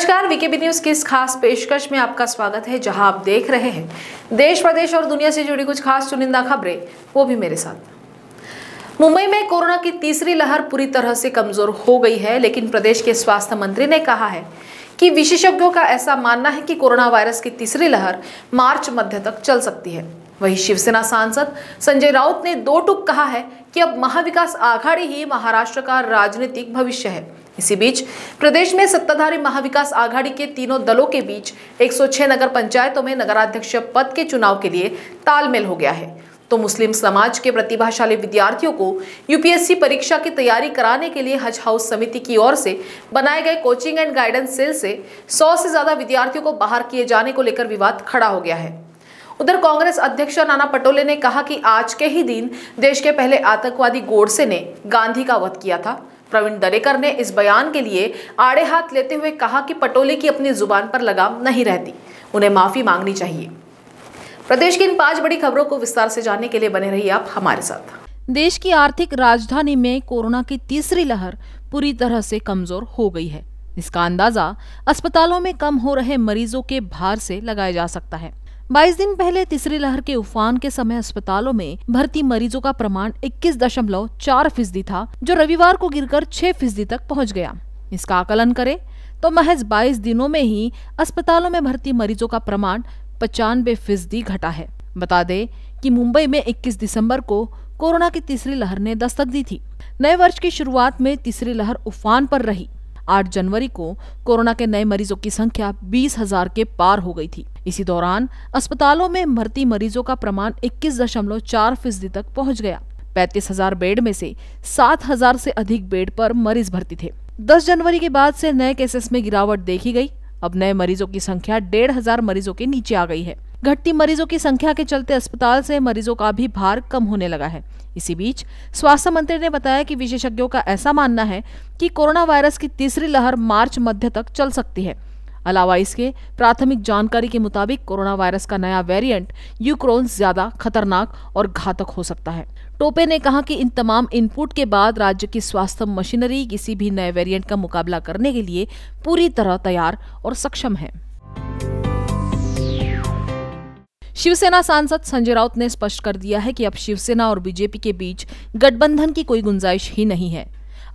नमस्कार VKB news की इस खास पेशकश में आपका स्वागत है जहां आप देख रहे हैं देश प्रदेश और दुनिया से जुड़ी कुछ खास चुनिंदा खबरें वो भी मेरे साथ मुंबई में कोरोना की तीसरी लहर पूरी तरह से कमजोर हो गई है लेकिन प्रदेश के स्वास्थ्य मंत्री ने कहा है कि विशेषज्ञों का ऐसा मानना है कि कोरोना वायरस की तीसरी लहर मार्च मध्य तक चल सकती है वहीं शिवसेना सांसद संजय राउत ने दो टुक कहा है कि अब महाविकास आघाड़ी ही महाराष्ट्र का राजनीतिक भविष्य है इसी बीच प्रदेश में सत्ताधारी महाविकास आघाड़ी के तीनों दलों के बीच 106 नगर पंचायतों में नगराध्यक्ष पद के चुनाव के लिए तालमेल हो गया है तो मुस्लिम समाज के प्रतिभाशाली विद्यार्थियों को यूपीएससी परीक्षा की तैयारी कराने के लिए हज हाउस समिति की ओर से बनाए गए कोचिंग एंड गाइडेंस सेल से सौ से ज्यादा विद्यार्थियों को बाहर किए जाने को लेकर विवाद खड़ा हो गया है उधर कांग्रेस अध्यक्ष नाना पटोले ने कहा कि आज के ही दिन देश के पहले आतंकवादी गोडसे ने गांधी का वध किया था प्रवीण दरेकर ने इस बयान के लिए आड़े हाथ लेते हुए कहा कि पटोले की अपनी जुबान पर लगाम नहीं रहती उन्हें माफी मांगनी चाहिए प्रदेश की इन पांच बड़ी खबरों को विस्तार से जानने के लिए बने रहिए आप हमारे साथ देश की आर्थिक राजधानी में कोरोना की तीसरी लहर पूरी तरह से कमजोर हो गई है इसका अंदाजा अस्पतालों में कम हो रहे मरीजों के भार से लगाया जा सकता है 22 दिन पहले तीसरी लहर के उफान के समय अस्पतालों में भर्ती मरीजों का प्रमाण इक्कीस दशमलव चार फीसदी था जो रविवार को गिरकर 6 फीसदी तक पहुंच गया इसका आकलन करें तो महज 22 दिनों में ही अस्पतालों में भर्ती मरीजों का प्रमाण पचानवे फीसदी घटा है बता दें कि मुंबई में 21 दिसंबर को कोरोना की तीसरी लहर ने दस्तक दी थी नए वर्ष की शुरुआत में तीसरी लहर उफान पर रही 8 जनवरी को कोरोना के नए मरीजों की संख्या बीस हजार के पार हो गई थी इसी दौरान अस्पतालों में भर्ती मरीजों का प्रमाण इक्कीस दशमलव चार फीसदी तक पहुँच गया पैतीस हजार बेड में से सात हजार से अधिक बेड पर मरीज भर्ती थे 10 जनवरी के बाद से नए केसेस में गिरावट देखी गई अब नए मरीजों की संख्या डेढ़ हजार मरीजों के नीचे आ गई है घटती मरीजों की संख्या के चलते अस्पताल से मरीजों का भी भार कम होने लगा है इसी बीच स्वास्थ्य मंत्री ने बताया कि विशेषज्ञों का ऐसा मानना है कि कोरोना वायरस की तीसरी लहर मार्च मध्य तक चल सकती है अलावा इसके प्राथमिक जानकारी के मुताबिक कोरोना वायरस का नया वेरिएंट यूक्रोन ज्यादा खतरनाक और घातक हो सकता है टोपे ने कहा कि इन तमाम इनपुट के बाद राज्य की स्वास्थ्य मशीनरी किसी भी नए वेरिएंट का मुकाबला करने के लिए पूरी तरह तैयार और सक्षम है शिवसेना सांसद संजय राउत ने स्पष्ट कर दिया है कि अब शिवसेना और बीजेपी के बीच गठबंधन की कोई गुंजाइश ही नहीं है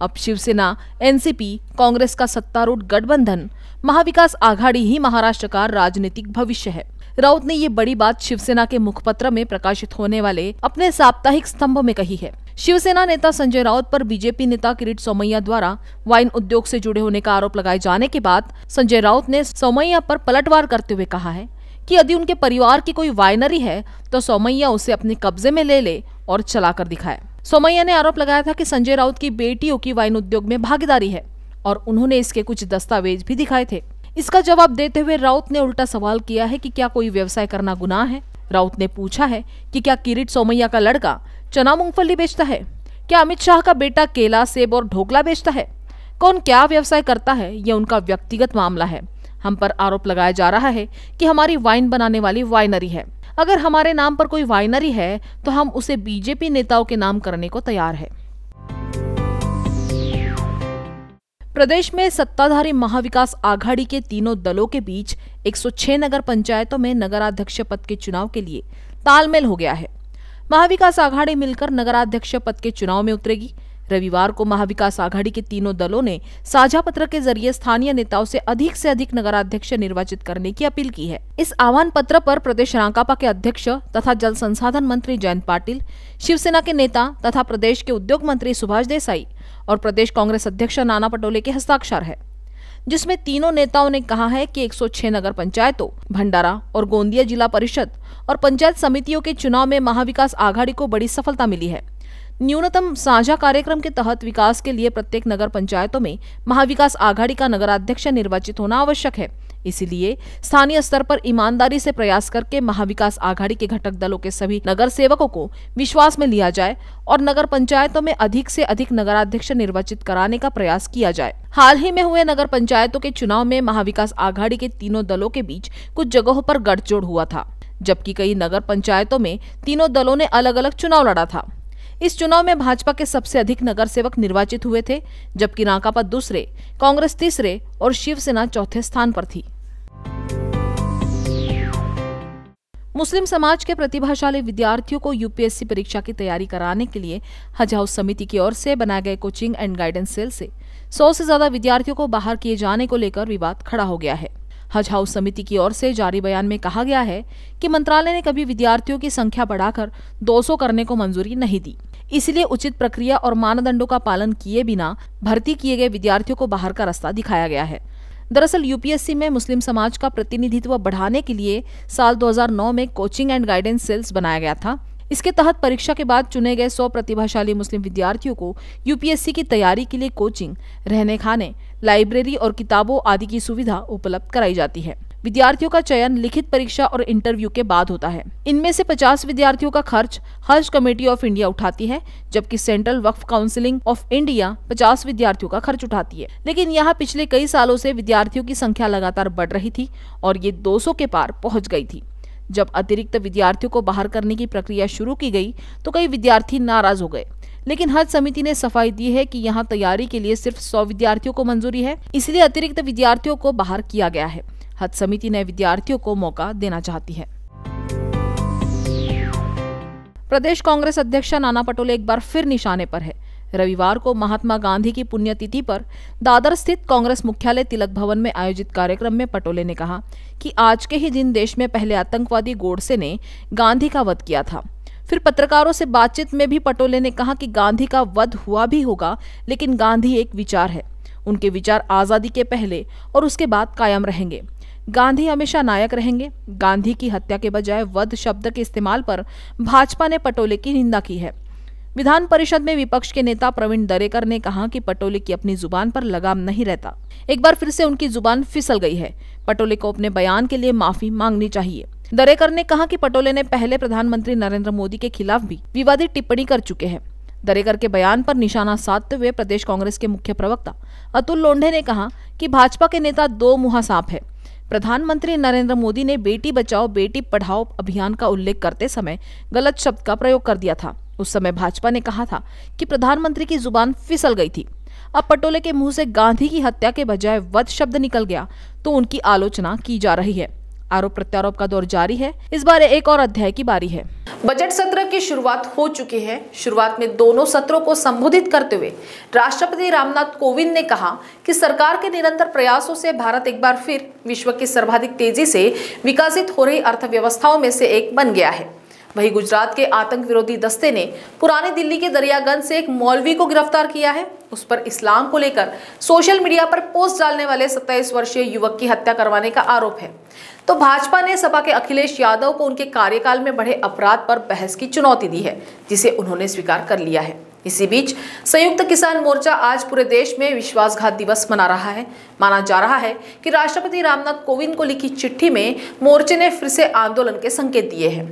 अब शिवसेना एनसीपी कांग्रेस का सत्तारूढ़ गठबंधन महाविकास आघाड़ी ही महाराष्ट्र का राजनीतिक भविष्य है राउत ने ये बड़ी बात शिवसेना के मुखपत्र में प्रकाशित होने वाले अपने साप्ताहिक स्तंभ में कही है शिवसेना नेता संजय राउत पर बीजेपी नेता किरीट सोमैया द्वारा वाइन उद्योग से जुड़े होने का आरोप लगाए जाने के बाद संजय राउत ने सोमैया पर पलटवार करते हुए कहा है कि यदि उनके परिवार की कोई वाइनरी है तो सोमैया उसे अपने कब्जे में ले ले और चलाकर दिखाए सोमैया ने आरोप लगाया था कि संजय राउत की बेटियों की वाइन उद्योग में भागीदारी है और उन्होंने इसके कुछ दस्तावेज भी दिखाए थे इसका जवाब देते हुए राउत ने उल्टा सवाल किया है कि क्या कोई व्यवसाय करना गुनाह है राउत ने पूछा है कि क्या किरीट सोमैया का लड़का चना मूंगफली बेचता है क्या अमित शाह का बेटा केला सेब और ढोकला बेचता है कौन क्या व्यवसाय करता है यह उनका व्यक्तिगत मामला है हम पर आरोप लगाया जा रहा है कि हमारी वाइन बनाने वाली वाइनरी है अगर हमारे नाम पर कोई वाइनरी है तो हम उसे बीजेपी नेताओं के नाम करने को तैयार है प्रदेश में सत्ताधारी महाविकास आघाड़ी के तीनों दलों के बीच 106 नगर पंचायतों में नगराध्यक्ष पद के चुनाव के लिए तालमेल हो गया है महाविकास आघाड़ी मिलकर नगराध्यक्ष पद के चुनाव में उतरेगी रविवार को महाविकास आघाड़ी के तीनों दलों ने साझा पत्र के जरिए स्थानीय नेताओं से अधिक से अधिक नगराध्यक्ष निर्वाचित करने की अपील की है इस आह्वान पत्र पर प्रदेश राकापा के अध्यक्ष तथा जल संसाधन मंत्री जयंत पाटिल शिवसेना के नेता तथा प्रदेश के उद्योग मंत्री सुभाष देसाई और प्रदेश कांग्रेस अध्यक्ष नाना पटोले के हस्ताक्षर है जिसमें तीनों नेताओं ने कहा है कि 106 नगर पंचायतों भंडारा और गोंदिया जिला परिषद और पंचायत समितियों के चुनाव में महाविकास आघाड़ी को बड़ी सफलता मिली है न्यूनतम साझा कार्यक्रम के तहत विकास के लिए प्रत्येक नगर पंचायतों में महाविकास आघाड़ी का नगराध्यक्ष निर्वाचित होना आवश्यक है इसीलिए स्थानीय स्तर पर ईमानदारी से प्रयास करके महाविकास आघाड़ी के घटक दलों के सभी नगर सेवकों को विश्वास में लिया जाए और नगर पंचायतों में अधिक से अधिक नगराध्यक्ष निर्वाचित कराने का प्रयास किया जाए हाल ही में हुए नगर पंचायतों के चुनाव में महाविकास आघाड़ी के तीनों दलों के बीच कुछ जगहों पर गठजोड़ हुआ था जबकि कई नगर पंचायतों में तीनों दलों ने अलग अलग चुनाव लड़ा था इस चुनाव में भाजपा के सबसे अधिक नगर सेवक निर्वाचित हुए थे जबकि नाकापा दूसरे कांग्रेस तीसरे और शिवसेना चौथे स्थान पर थी मुस्लिम समाज के प्रतिभाशाली विद्यार्थियों को यूपीएससी परीक्षा की तैयारी कराने के लिए हज हाउस समिति की ओर से बनाए गए कोचिंग एंड गाइडेंस सेल से सौ से ज्यादा विद्यार्थियों को बाहर किए जाने को लेकर विवाद खड़ा हो गया है हज हाउस समिति की ओर से जारी बयान में कहा गया है कि मंत्रालय ने कभी विद्यार्थियों की संख्या बढ़ाकर 200 करने को मंजूरी नहीं दी इसलिए उचित प्रक्रिया और मानदंडों का पालन किए बिना भर्ती किए गए विद्यार्थियों को बाहर का रास्ता दिखाया गया है दरअसल यूपीएससी में मुस्लिम समाज का प्रतिनिधित्व बढ़ाने के लिए साल 2009 में कोचिंग एंड गाइडेंस सेल्स बनाया गया था इसके तहत परीक्षा के बाद चुने गए सौ प्रतिभाशाली मुस्लिम विद्यार्थियों को यूपीएससी की तैयारी के लिए कोचिंग रहने खाने लाइब्रेरी और किताबों आदि की सुविधा उपलब्ध कराई जाती है विद्यार्थियों का चयन लिखित परीक्षा और इंटरव्यू के बाद होता है इनमें से 50 विद्यार्थियों का खर्च हज कमेटी ऑफ इंडिया उठाती है जबकि central Waqf counselling of India 50 विद्यार्थियों का खर्च उठाती है लेकिन यहाँ पिछले कई सालों से विद्यार्थियों की संख्या लगातार बढ़ रही थी और ये 200 के पार पहुँच गई थी जब अतिरिक्त विद्यार्थियों को बाहर करने की प्रक्रिया शुरू की गई तो कई विद्यार्थी नाराज हो गए लेकिन हज समिति ने सफाई दी है कि यहाँ तैयारी के लिए सिर्फ सौ विद्यार्थियों को मंजूरी है इसलिए अतिरिक्त विद्यार्थियों को बाहर किया गया है हज समिति ने विद्यार्थियों को मौका देना चाहती है प्रदेश कांग्रेस अध्यक्ष नाना पटोले एक बार फिर निशाने पर है रविवार को महात्मा गांधी की पुण्यतिथि पर दादर स्थित कांग्रेस मुख्यालय तिलक भवन में आयोजित कार्यक्रम में पटोले ने कहा कि आज के ही दिन देश में पहले आतंकवादी गोडसे ने गांधी का वध किया था फिर पत्रकारों से बातचीत में भी पटोले ने कहा कि गांधी का वध हुआ भी होगा लेकिन गांधी एक विचार है उनके विचार आज़ादी के पहले और उसके बाद कायम रहेंगे गांधी हमेशा नायक रहेंगे गांधी की हत्या के बजाय वध शब्द के इस्तेमाल पर भाजपा ने पटोले की निंदा की है विधान परिषद में विपक्ष के नेता प्रवीण दरेकर ने कहा कि पटोले की अपनी जुबान पर लगाम नहीं रहता एक बार फिर से उनकी जुबान फिसल गई है पटोले को अपने बयान के लिए माफी मांगनी चाहिए दरेकर ने कहा कि पटोले ने पहले प्रधानमंत्री नरेंद्र मोदी के खिलाफ भी विवादित टिप्पणी कर चुके हैं दरेकर के बयान पर निशाना साधते हुए प्रदेश कांग्रेस के मुख्य प्रवक्ता अतुल लोंढे ने कहा कि भाजपा के नेता दो मुहा सांप है प्रधानमंत्री नरेंद्र मोदी ने बेटी बचाओ बेटी पढ़ाओ अभियान का उल्लेख करते समय गलत शब्द का प्रयोग कर दिया था उस समय भाजपा ने कहा था कि प्रधानमंत्री की जुबान फिसल गई थी अब पटोले के मुंह से गांधी की हत्या के बजाय वध शब्द निकल गया तो उनकी आलोचना की जा रही है आरोप प्रत्यारोप का दौर जारी है इस बार एक और अध्याय की बारी है बजट सत्र की शुरुआत हो चुकी है शुरुआत में दोनों सत्रों को संबोधित करते हुए राष्ट्रपति रामनाथ कोविंद ने कहा कि सरकार के निरंतर प्रयासों से भारत एक बार फिर विश्व की सर्वाधिक तेजी से विकसित हो रही अर्थव्यवस्थाओं में से एक बन गया है वहीं गुजरात के आतंक विरोधी दस्ते ने पुराने दिल्ली के दरियागंज से एक मौलवी को गिरफ्तार किया है उस पर इस्लाम को लेकर सोशल मीडिया पर पोस्ट डालने वाले 27 वर्षीय युवक की हत्या करवाने का आरोप है तो भाजपा ने सपा के अखिलेश यादव को उनके कार्यकाल में बढ़े अपराध पर बहस की चुनौती दी है जिसे उन्होंने स्वीकार कर लिया है इसी बीच संयुक्त किसान मोर्चा आज पूरे देश में विश्वासघात दिवस मना रहा है माना जा रहा है कि राष्ट्रपति रामनाथ कोविंद को लिखी चिट्ठी में मोर्चे ने फिर से आंदोलन के संकेत दिए हैं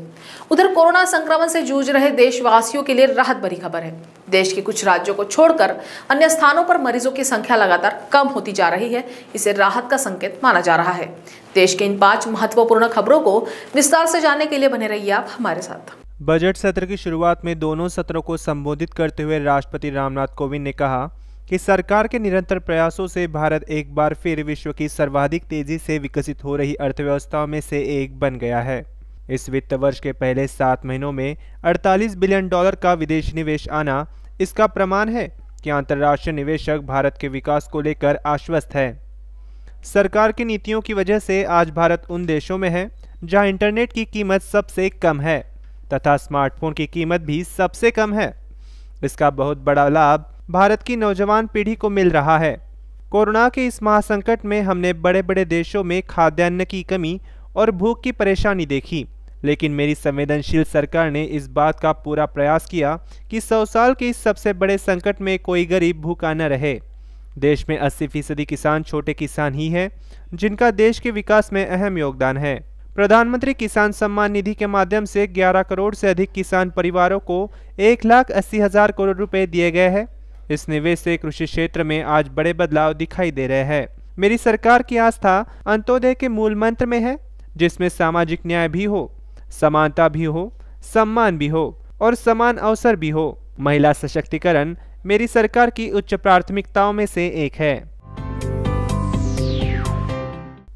उधर कोरोना संक्रमण से जूझ रहे देशवासियों के लिए राहत भरी खबर है देश के कुछ राज्यों को छोड़कर अन्य स्थानों पर मरीजों की संख्या लगातार कम होती जा रही है इसे राहत का संकेत माना जा रहा है देश के इन पांच महत्वपूर्ण खबरों को विस्तार से जानने के लिए बने रहिए आप हमारे साथ बजट सत्र की शुरुआत में दोनों सत्रों को संबोधित करते हुए राष्ट्रपति रामनाथ कोविंद ने कहा कि सरकार के निरंतर प्रयासों से भारत एक बार फिर विश्व की सर्वाधिक तेजी से विकसित हो रही अर्थव्यवस्थाओं में से एक बन गया है इस वित्त वर्ष के पहले सात महीनों में 48 बिलियन डॉलर का विदेश निवेश आना इसका प्रमाण है कि अंतर्राष्ट्रीय निवेशक भारत के विकास को लेकर आश्वस्त है सरकार की नीतियों की वजह से आज भारत उन देशों में है जहां इंटरनेट की कीमत सबसे कम है तथा स्मार्टफोन की कीमत भी सबसे कम है इसका बहुत बड़ा लाभ भारत की नौजवान पीढ़ी को मिल रहा है कोरोना के इस महासंकट में हमने बड़े बड़े देशों में खाद्यान्न की कमी और भूख की परेशानी देखी लेकिन मेरी संवेदनशील सरकार ने इस बात का पूरा प्रयास किया कि सौ साल के इस सबसे बड़े संकट में कोई गरीब भूखा न रहे देश में अस्सी फीसदी किसान छोटे किसान ही हैं जिनका देश के विकास में अहम योगदान है प्रधानमंत्री किसान सम्मान निधि के माध्यम से 11 करोड़ से अधिक किसान परिवारों को एक लाख अस्सी हजार करोड़ रुपए दिए गए हैं इस निवेश से कृषि क्षेत्र में आज बड़े बदलाव दिखाई दे रहे हैं मेरी सरकार की आस्था अंत्योदय के मूल मंत्र में है जिसमें सामाजिक न्याय भी हो समानता भी हो सम्मान भी हो और समान अवसर भी हो महिला सशक्तिकरण मेरी सरकार की उच्च प्राथमिकताओं में से एक है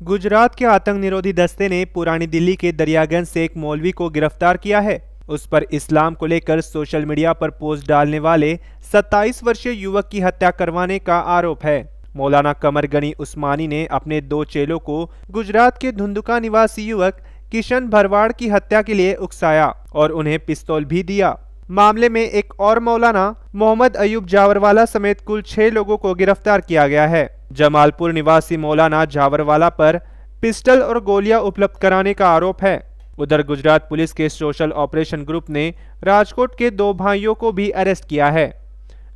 गुजरात के आतंक निरोधी दस्ते ने पुरानी दिल्ली के दरियागंज से एक मौलवी को गिरफ्तार किया है उस पर इस्लाम को लेकर सोशल मीडिया पर पोस्ट डालने वाले 27 वर्षीय युवक की हत्या करवाने का आरोप है मौलाना कमर गनी उस्मानी ने अपने दो चेलों को गुजरात के धुंधुका निवासी युवक किशन भरवाड़ की हत्या के लिए उकसाया और उन्हें पिस्तौल भी दिया मामले में एक और मौलाना मोहम्मद अयूब जावरवाला समेत कुल छह लोगों को गिरफ्तार किया गया है जमालपुर निवासी मौलाना झावरवाला पर पिस्टल और गोलियां उपलब्ध कराने का आरोप है उधर गुजरात पुलिस के सोशल ऑपरेशन ग्रुप ने राजकोट के दो भाइयों को भी अरेस्ट किया है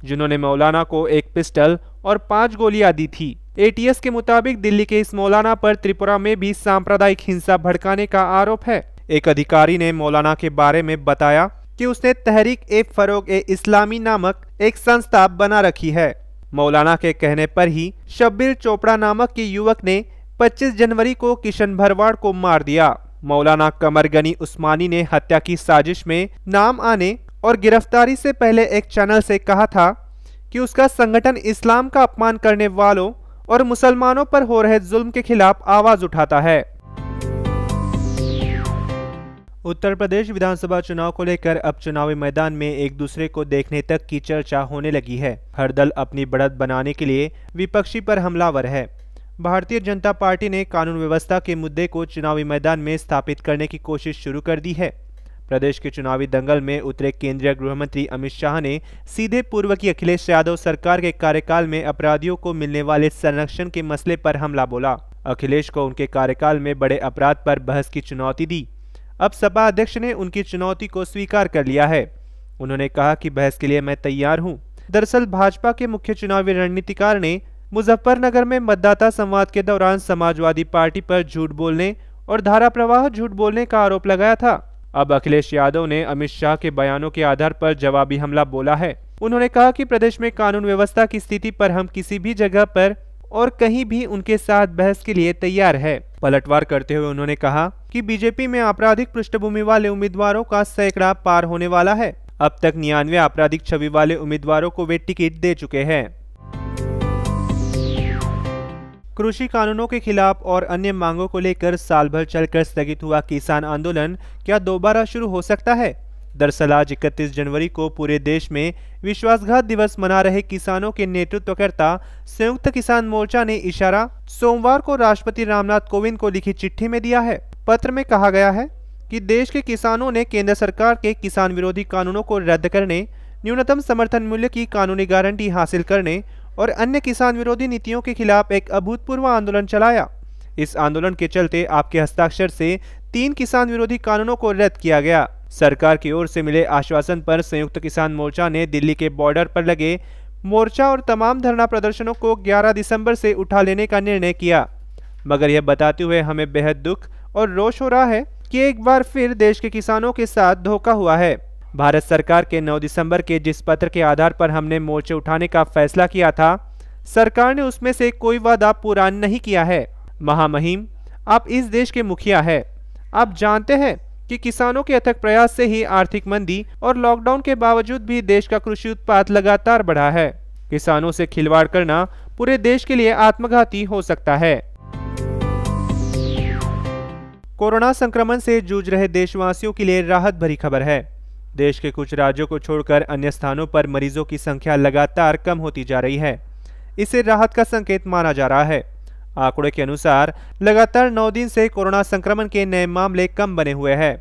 जिन्होंने मौलाना को एक पिस्टल और पांच गोलियां दी थी एटीएस के मुताबिक दिल्ली के इस मौलाना पर त्रिपुरा में भी सांप्रदायिक हिंसा भड़काने का आरोप है एक अधिकारी ने मौलाना के बारे में बताया कि उसने तहरीक ए फरोग ए इस्लामी नामक एक संस्था बना रखी है मौलाना के कहने पर ही शब्बीर चोपड़ा नामक के युवक ने 25 जनवरी को किशन भरवाड़ को मार दिया मौलाना कमर गनी उस्मानी ने हत्या की साजिश में नाम आने और गिरफ्तारी से पहले एक चैनल से कहा था कि उसका संगठन इस्लाम का अपमान करने वालों और मुसलमानों पर हो रहे जुल्म के खिलाफ आवाज उठाता है उत्तर प्रदेश विधानसभा चुनाव को लेकर अब चुनावी मैदान में एक दूसरे को देखने तक की चर्चा होने लगी है हर दल अपनी बढ़त बनाने के लिए विपक्षी पर हमलावर है भारतीय जनता पार्टी ने कानून व्यवस्था के मुद्दे को चुनावी मैदान में स्थापित करने की कोशिश शुरू कर दी है प्रदेश के चुनावी दंगल में उतरे केंद्रीय गृह मंत्री अमित शाह ने सीधे पूर्व की अखिलेश यादव सरकार के कार्यकाल में अपराधियों को मिलने वाले संरक्षण के मसले पर हमला बोला अखिलेश को उनके कार्यकाल में बड़े अपराध पर बहस की चुनौती दी अब सपा अध्यक्ष ने उनकी चुनौती को स्वीकार कर लिया है उन्होंने कहा कि बहस के लिए मैं तैयार हूँ दरअसल भाजपा के मुख्य चुनावी रणनीतिकार ने मुजफ्फरनगर में मतदाता संवाद के दौरान समाजवादी पार्टी पर झूठ बोलने और धारा प्रवाह झूठ बोलने का आरोप लगाया था अब अखिलेश यादव ने अमित शाह के बयानों के आधार पर जवाबी हमला बोला है उन्होंने कहा कि प्रदेश में कानून व्यवस्था की स्थिति पर हम किसी भी जगह पर और कहीं भी उनके साथ बहस के लिए तैयार है पलटवार करते हुए उन्होंने कहा कि बीजेपी में आपराधिक पृष्ठभूमि वाले उम्मीदवारों का सैकड़ा पार होने वाला है अब तक निन्यानवे आपराधिक छवि वाले उम्मीदवारों को वे टिकट दे चुके हैं कृषि कानूनों के खिलाफ और अन्य मांगों को लेकर साल भर चलकर स्थगित हुआ किसान आंदोलन क्या दोबारा शुरू हो सकता है दरअसल आज इकतीस जनवरी को पूरे देश में विश्वासघात दिवस मना रहे किसानों के नेतृत्वकर्ता संयुक्त किसान मोर्चा ने इशारा सोमवार को राष्ट्रपति रामनाथ कोविंद को लिखी चिट्ठी में दिया है पत्र में कहा गया है कि देश के किसानों ने केंद्र सरकार के किसान विरोधी कानूनों को रद्द करने न्यूनतम समर्थन मूल्य की कानूनी गारंटी हासिल करने और अन्य किसान विरोधी नीतियों के खिलाफ एक अभूतपूर्व आंदोलन चलाया इस आंदोलन के चलते आपके हस्ताक्षर से तीन किसान विरोधी कानूनों को रद्द किया गया सरकार की ओर से मिले आश्वासन पर संयुक्त किसान मोर्चा ने दिल्ली के बॉर्डर पर लगे मोर्चा और तमाम धरना प्रदर्शनों को 11 दिसंबर से उठा लेने का निर्णय किया मगर यह बताते हुए हमें बेहद दुख और रोष हो रहा है कि एक बार फिर देश के किसानों के साथ धोखा हुआ है भारत सरकार के 9 दिसंबर के जिस पत्र के आधार पर हमने मोर्चे उठाने का फैसला किया था सरकार ने उसमें से कोई वादा पूरा नहीं किया है महामहिम आप इस देश के मुखिया है आप जानते हैं कि किसानों के अथक प्रयास से ही आर्थिक मंदी और लॉकडाउन के बावजूद भी देश का कृषि उत्पाद लगातार बढ़ा है किसानों से खिलवाड़ करना पूरे देश के लिए आत्मघाती हो सकता है कोरोना संक्रमण से जूझ रहे देशवासियों के लिए राहत भरी खबर है देश के कुछ राज्यों को छोड़कर अन्य स्थानों पर मरीजों की संख्या लगातार कम होती जा रही है इसे राहत का संकेत माना जा रहा है आंकड़े के अनुसार लगातार नौ दिन से कोरोना संक्रमण के नए मामले कम बने हुए हैं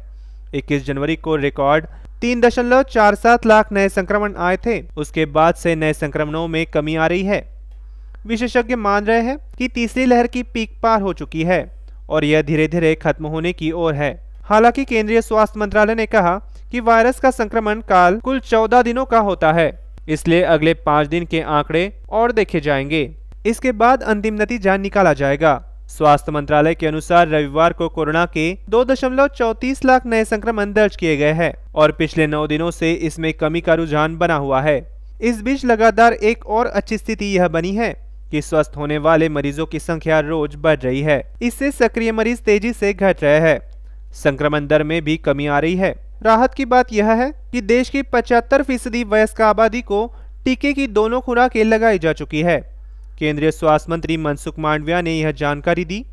21 जनवरी को रिकॉर्ड तीन दशमलव चार सात लाख नए संक्रमण आए थे उसके बाद से नए संक्रमणों में कमी आ रही है विशेषज्ञ मान रहे हैं कि तीसरी लहर की पीक पार हो चुकी है और यह धीरे धीरे खत्म होने की ओर है हालांकि केंद्रीय स्वास्थ्य मंत्रालय ने कहा कि वायरस का संक्रमण काल कुल चौदह दिनों का होता है इसलिए अगले पाँच दिन के आंकड़े और देखे जाएंगे इसके बाद अंतिम नतीजा निकाला जाएगा स्वास्थ्य मंत्रालय के अनुसार रविवार को कोरोना के दो दशमलव चौतीस लाख नए संक्रमण दर्ज किए गए हैं और पिछले नौ दिनों से इसमें कमी का रुझान बना हुआ है इस बीच लगातार एक और अच्छी स्थिति यह बनी है कि स्वस्थ होने वाले मरीजों की संख्या रोज बढ़ रही है इससे सक्रिय मरीज तेजी से घट रहे हैं संक्रमण दर में भी कमी आ रही है राहत की बात यह है कि देश की पचहत्तर फीसदी वयस्क आबादी को टीके की दोनों खुराकें लगाई जा चुकी है केंद्रीय स्वास्थ्य मंत्री मनसुख मांडविया ने यह जानकारी दी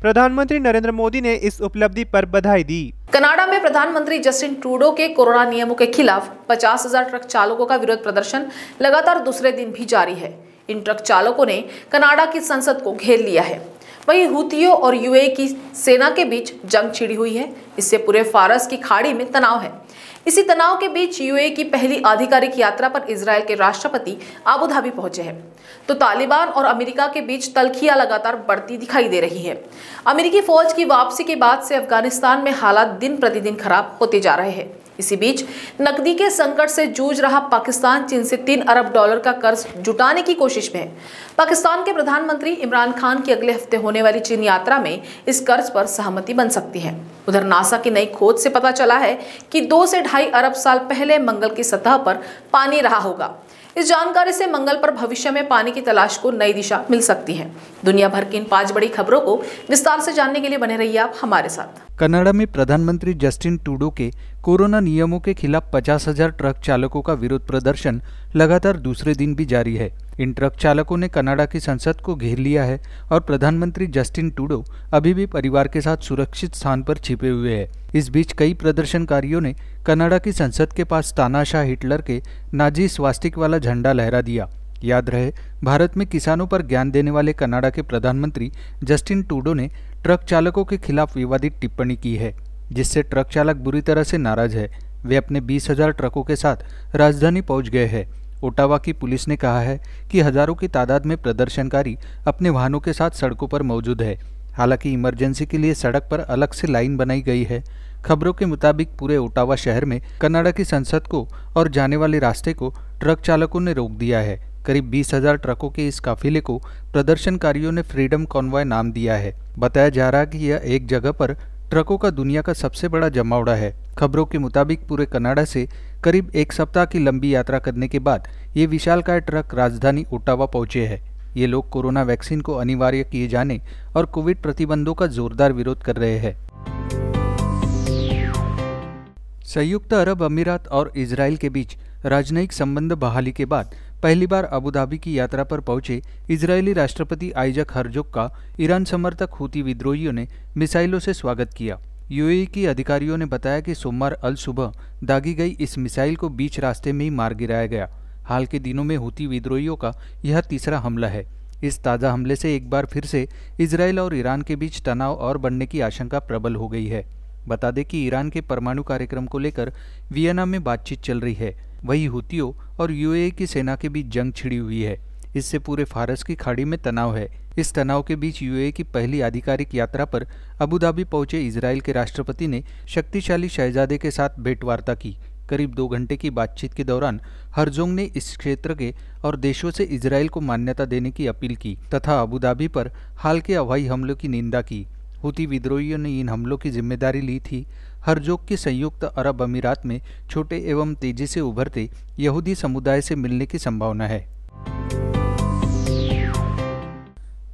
प्रधानमंत्री नरेंद्र मोदी ने इस उपलब्धि पर बधाई दी कनाडा में प्रधानमंत्री जस्टिन ट्रूडो के कोरोना नियमों के खिलाफ पचास हजार ट्रक चालकों का विरोध प्रदर्शन लगातार दूसरे दिन भी जारी है इन ट्रक चालकों ने कनाडा की संसद को घेर लिया है वहीं हुतियों और यूए की सेना के बीच जंग छिड़ी हुई है इससे पूरे फारस की खाड़ी में तनाव है इसी तनाव के बीच यूए की पहली आधिकारिक यात्रा पर इसराइल के राष्ट्रपति आबुधाबी पहुंचे हैं तो तालिबान और अमेरिका के बीच तलखियां लगातार बढ़ती दिखाई दे रही है अमेरिकी फौज की वापसी के बाद से अफगानिस्तान में हालात दिन प्रतिदिन खराब होते जा रहे हैं इसी बीच नकदी के संकट से जूझ रहा पाकिस्तान चीन से तीन अरब डॉलर का कर्ज जुटाने की कोशिश में है पाकिस्तान के प्रधानमंत्री इमरान खान की अगले हफ्ते होने वाली चीन यात्रा में इस कर्ज पर सहमति बन सकती है उधर नासा की नई खोज से पता चला है कि दो से ढाई अरब साल पहले मंगल की सतह पर पानी रहा होगा इस जानकारी से मंगल पर भविष्य में पानी की तलाश को नई दिशा मिल सकती है दुनिया भर की इन पांच बड़ी खबरों को विस्तार से जानने के लिए बने रहिए आप हमारे साथ कनाडा में प्रधानमंत्री जस्टिन टूडो के कोरोना नियमों के खिलाफ पचास हजार ट्रक चालकों का विरोध प्रदर्शन लगातार दूसरे दिन भी जारी है इन ट्रक चालकों ने कनाडा की संसद को घेर लिया है और प्रधानमंत्री जस्टिन टूडो अभी भी परिवार के साथ सुरक्षित स्थान पर छिपे हुए हैं इस बीच कई प्रदर्शनकारियों ने कनाडा की संसद के पास तानाशाह हिटलर के नाजी स्वास्तिक वाला झंडा लहरा दिया याद रहे भारत में किसानों पर ज्ञान देने वाले कनाडा के प्रधानमंत्री जस्टिन टूडो ने ट्रक चालकों के खिलाफ विवादित टिप्पणी की है जिससे ट्रक चालक बुरी तरह से नाराज है वे अपने बीस हजार ट्रकों के साथ राजधानी पहुंच गए हैं ओटावा की पुलिस ने कहा है कि हजारों की तादाद में प्रदर्शनकारी अपने वाहनों के साथ सड़कों पर मौजूद है हालांकि इमरजेंसी के लिए सड़क पर अलग से लाइन बनाई गई है खबरों के मुताबिक पूरे ओटावा शहर में कनाडा की संसद को और जाने वाले रास्ते को ट्रक चालकों ने रोक दिया है करीब बीस हजार ट्रकों के इस काफिले को प्रदर्शनकारियों ने फ्रीडम कॉन्वॉय नाम दिया है बताया जा रहा कि यह एक जगह पर ट्रकों का दुनिया का सबसे बड़ा जमावड़ा है खबरों के मुताबिक पूरे कनाडा से करीब एक सप्ताह की लंबी यात्रा करने के बाद ये विशालकाय ट्रक राजधानी ओटावा पहुंचे हैं ये लोग कोरोना वैक्सीन को अनिवार्य किए जाने और कोविड प्रतिबंधों का जोरदार विरोध कर रहे हैं संयुक्त अरब अमीरात और इसराइल के बीच राजनयिक संबंध बहाली के बाद पहली बार अबूधाबी की यात्रा पर पहुंचे इजरायली राष्ट्रपति आइजक हरजोक का ईरान समर्थक हूती विद्रोहियों ने मिसाइलों से स्वागत किया यूएई के अधिकारियों ने बताया कि सोमवार अल सुबह दागी गई इस मिसाइल को बीच रास्ते में ही मार गिराया गया हाल के दिनों में हूती विद्रोहियों का यह तीसरा हमला है इस ताज़ा हमले से एक बार फिर से इसराइल और ईरान के बीच तनाव और बढ़ने की आशंका प्रबल हो गई है बता दें कि ईरान के परमाणु कार्यक्रम को लेकर वियना में बातचीत चल रही है वही हुतियों और यूएई की सेना के बीच जंग छिड़ी हुई है इससे पूरे फारस की खाड़ी में तनाव है इस तनाव के बीच यूए की पहली आधिकारिक यात्रा पर अबूधाबी पहुंचे इसराइल के राष्ट्रपति ने शक्तिशाली शहजादे के साथ भेंटवार्ता की करीब दो घंटे की बातचीत के दौरान हरजोंग ने इस क्षेत्र के और देशों से इसराइल को मान्यता देने की अपील की तथा अबूधाबी पर हाल के हवाई हमलों की निंदा की हुती विद्रोहियों ने इन हमलों की जिम्मेदारी ली थी हरजोग के संयुक्त अरब अमीरात में छोटे एवं तेजी से उभरते यहूदी समुदाय से मिलने की संभावना है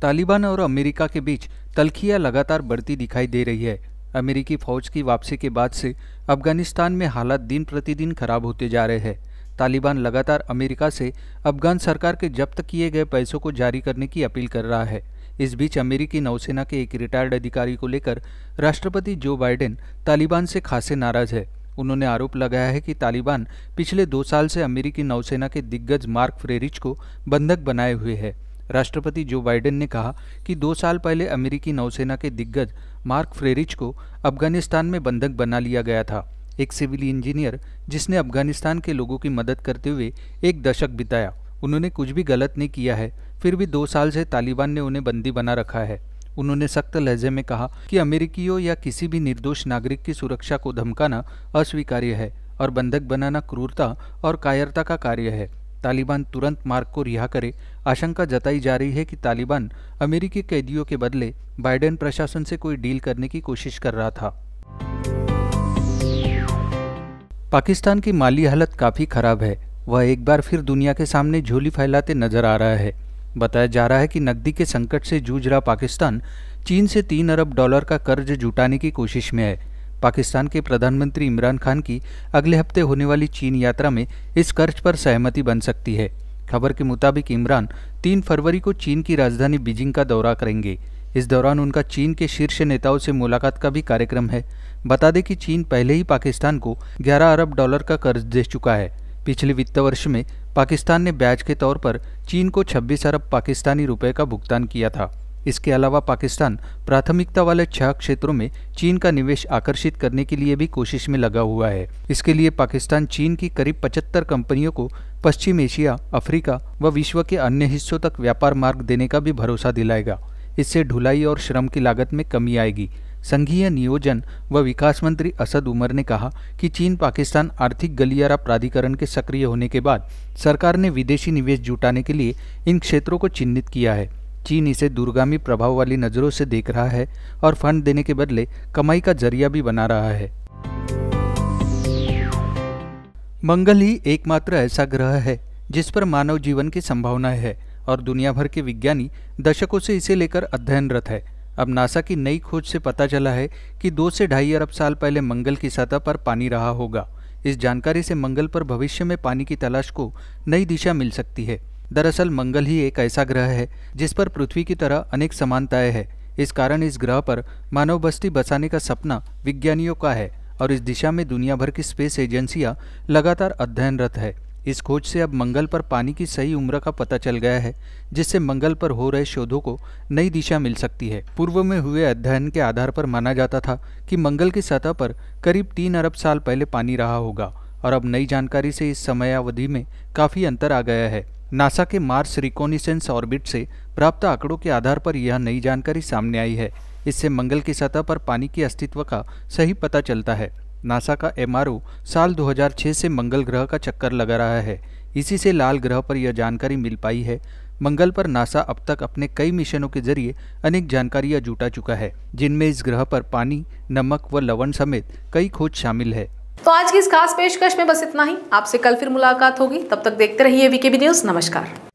तालिबान और अमेरिका के बीच तलखिया लगातार बढ़ती दिखाई दे रही है अमेरिकी फौज की वापसी के बाद से अफगानिस्तान में हालात दिन प्रतिदिन खराब होते जा रहे हैं तालिबान लगातार अमेरिका से अफगान सरकार के जब्त किए गए पैसों को जारी करने की अपील कर रहा है इस बीच अमेरिकी नौसेना के एक रिटायर्ड अधिकारी को लेकर राष्ट्रपति जो बाइडेन तालिबान से खासे नाराज है उन्होंने आरोप लगाया है कि तालिबान पिछले दो साल से अमेरिकी नौसेना के दिग्गज मार्क फ्रेरिच को बंधक बनाए हुए है राष्ट्रपति जो बाइडेन ने कहा कि दो साल पहले अमेरिकी नौसेना के दिग्गज मार्क फ्रेरिच को अफगानिस्तान में बंधक बना लिया गया था एक सिविल इंजीनियर जिसने अफगानिस्तान के लोगों की मदद करते हुए एक दशक बिताया उन्होंने कुछ भी गलत नहीं किया है फिर भी दो साल से तालिबान ने उन्हें बंदी बना रखा है उन्होंने सख्त लहजे में कहा कि अमेरिकियों या किसी भी निर्दोष नागरिक की सुरक्षा को धमकाना अस्वीकार्य है और बंधक बनाना क्रूरता और कायरता का कार्य है तालिबान तुरंत मार्ग को रिहा करे आशंका जताई जा रही है कि तालिबान अमेरिकी कैदियों के बदले बाइडेन प्रशासन से कोई डील करने की कोशिश कर रहा था पाकिस्तान की माली हालत काफ़ी खराब है वह एक बार फिर दुनिया के सामने झोली फैलाते नजर आ रहा है बताया जा रहा है कि नकदी के संकट से जूझ रहा पाकिस्तान चीन से तीन अरब डॉलर का कर्ज जुटाने की कोशिश में है पाकिस्तान के प्रधानमंत्री इमरान खान की अगले हफ्ते होने वाली चीन यात्रा में इस कर्ज पर सहमति बन सकती है खबर के मुताबिक इमरान तीन फरवरी को चीन की राजधानी बीजिंग का दौरा करेंगे इस दौरान उनका चीन के शीर्ष नेताओं से मुलाकात का भी कार्यक्रम है बता दें कि चीन पहले ही पाकिस्तान को 11 अरब डॉलर का कर्ज दे चुका है पिछले वित्त वर्ष में पाकिस्तान ने ब्याज के तौर पर चीन को 26 अरब पाकिस्तानी रुपए का भुगतान किया था इसके अलावा पाकिस्तान प्राथमिकता वाले छह क्षेत्रों में चीन का निवेश आकर्षित करने के लिए भी कोशिश में लगा हुआ है इसके लिए पाकिस्तान चीन की करीब 75 कंपनियों को पश्चिम एशिया अफ्रीका व विश्व के अन्य हिस्सों तक व्यापार मार्ग देने का भी भरोसा दिलाएगा इससे ढुलाई और श्रम की लागत में कमी आएगी संघीय नियोजन व विकास मंत्री असद उमर ने कहा कि चीन पाकिस्तान आर्थिक गलियारा प्राधिकरण के सक्रिय होने के बाद सरकार ने विदेशी निवेश जुटाने के लिए इन क्षेत्रों को चिन्हित किया है चीन इसे दूरगामी प्रभाव वाली नज़रों से देख रहा है और फंड देने के बदले कमाई का जरिया भी बना रहा है मंगल ही एकमात्र ऐसा ग्रह है जिस पर मानव जीवन की संभावनाएं है और दुनिया भर के विज्ञानी दशकों से इसे लेकर अध्ययनरत है अब नासा की नई खोज से पता चला है कि दो से ढाई अरब साल पहले मंगल की सतह पर पानी रहा होगा इस जानकारी से मंगल पर भविष्य में पानी की तलाश को नई दिशा मिल सकती है दरअसल मंगल ही एक ऐसा ग्रह है जिस पर पृथ्वी की तरह अनेक समानताएं हैं इस कारण इस ग्रह पर मानव बस्ती बसाने का सपना विज्ञानियों का है और इस दिशा में दुनिया भर की स्पेस एजेंसियां लगातार अध्ययनरत है इस खोज से अब मंगल पर पानी की सही उम्र का पता चल गया है जिससे मंगल पर हो रहे शोधों को नई दिशा मिल सकती है पूर्व में हुए अध्ययन के आधार पर माना जाता था कि मंगल की सतह पर करीब तीन अरब साल पहले पानी रहा होगा और अब नई जानकारी से इस समयावधि में काफ़ी अंतर आ गया है नासा के मार्स रिकोनिसेंस ऑर्बिट से प्राप्त आंकड़ों के आधार पर यह नई जानकारी सामने आई है इससे मंगल की सतह पर पानी के अस्तित्व का सही पता चलता है नासा का एमआरओ साल 2006 से मंगल ग्रह का चक्कर लगा रहा है इसी से लाल ग्रह पर यह जानकारी मिल पाई है मंगल पर नासा अब तक अपने कई मिशनों के जरिए अनेक जानकारियां जुटा चुका है जिनमें इस ग्रह पर पानी नमक व लवण समेत कई खोज शामिल है तो आज की इस खास पेशकश में बस इतना ही आपसे कल फिर मुलाकात होगी तब तक देखते रहिए वीकेबी न्यूज नमस्कार